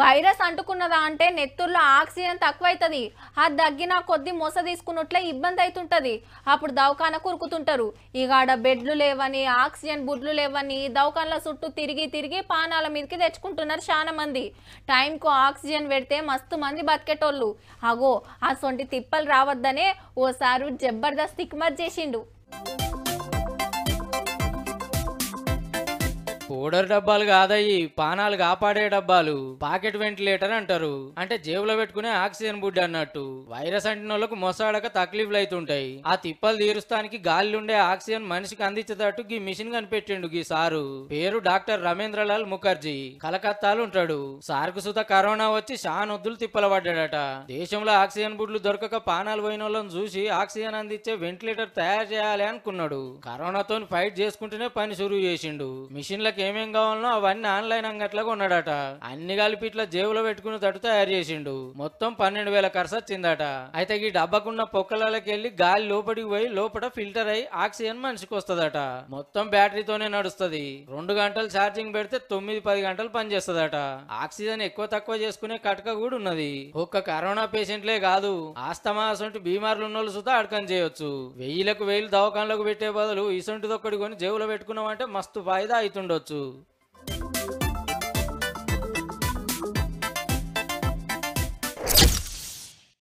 virus అంటుకున్నదా అంటే నెత్తుర్లో oxygen తక్కువైతుంది ఆ దగ్గిన కొద్ది మొస తీసుకున్నట్లే ఇబ్బంది అవుతుంటుంది అప్పుడు దవకాన కురుకుతుంటారు ఇగాడ బెడ్లు లేవని ఆక్సిజన్ బుడ్లు లేవని దవకాన్ల చుట్టూ తిరిగి తిరిగి పానాల మీదకి తెచ్చుకుంటున్నారు చాలా మంది టైంకు ఆక్సిజన్ పెడితే మస్తు మంది బతికేటోళ్ళు అగో అసొంటి తిప్పలు రావద్దనే ఓసారి జబర్దస్త్ తిక్మర్ చేసిండు పౌడర్ డబ్బాలు కాదయ్యి పానాలు కాపాడే డబ్బాలు పాకెట్ వెంటిలేటర్ అంటారు అంటే జేబులో పెట్టుకునే ఆక్సిజన్ బుడ్ అన్నట్టు వైరస్ అంటిన మొసాడక తక్లీఫ్లు అవుతుంటాయి ఆ తిప్పలు తీరుస్తానికి గాలిలుండే ఆక్సిజన్ మనిషికి అందించేటట్టు గీ మిషన్ కనిపెట్టిండు గీ సారు పేరు డాక్టర్ రమేంద్రలాల్ ముఖర్జీ కలకత్తాలు ఉంటాడు సార్కు సుత కరోనా వచ్చి వద్దులు తిప్పల పడ్డాడట దేశంలో ఆక్సిజన్ బుడ్లు దొరకక పానాలు పోయిన వాళ్ళని చూసి ఆక్సిజన్ అందించే వెంటిలేటర్ తయారు చేయాలి అనుకున్నాడు కరోనాతో ఫైట్ చేసుకుంటూనే పని శురు చేసిండు మిషన్లకి ఏమేం కావాలనో అవన్నీ ఆన్లైన్ అంగట్లో కొన్నాడట అన్ని కలిపి ఇట్లా జేబులో పెట్టుకుని తట్టు తయారు చేసిండు మొత్తం పన్నెండు వేల ఖర్చు వచ్చిందట అయితే ఈ డబ్బాకున్న పొక్కలకి వెళ్ళి గాలి లోపలికి పోయి లోపల ఫిల్టర్ అయి ఆక్సిజన్ మనిషికి వస్తుందట మొత్తం బ్యాటరీతోనే నడుస్తుంది రెండు గంటలు ఛార్జింగ్ పెడితే తొమ్మిది పది గంటలు పనిచేస్తుందట ఆక్సిజన్ ఎక్కువ తక్కువ చేసుకునే కటక కూడా ఉన్నది ఒక్క కరోనా పేషెంట్లే కాదు ఆస్తమా అసొంటి బీమార్లు ఉన్న వాళ్ళు సుతా అడకం చేయొచ్చు వెయ్యిలకు వెయ్యి దవాఖానలకు పెట్టే బదులు ఇసొంటిది ఒక్కడి కొని జేబులో పెట్టుకున్నామంటే మస్తు ఫాయిదా అవుతుండొచ్చు ఉండొచ్చు